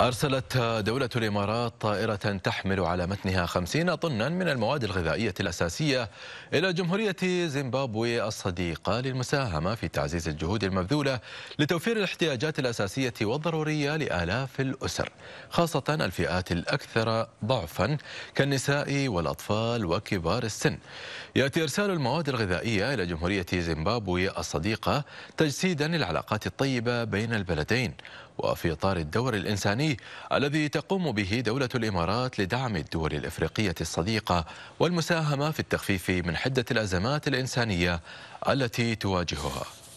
أرسلت دولة الإمارات طائرة تحمل على متنها 50 طنا من المواد الغذائية الأساسية إلى جمهورية زيمبابوي الصديقة للمساهمة في تعزيز الجهود المبذولة لتوفير الاحتياجات الأساسية والضرورية لآلاف الأسر خاصة الفئات الأكثر ضعفا كالنساء والأطفال وكبار السن يأتي إرسال المواد الغذائية إلى جمهورية زيمبابوي الصديقة تجسيدا للعلاقات الطيبة بين البلدين وفي إطار الدور الإنساني الوطني الذي تقوم به دولة الإمارات لدعم الدول الإفريقية الصديقة والمساهمة في التخفيف من حدة الأزمات الإنسانية التي تواجهها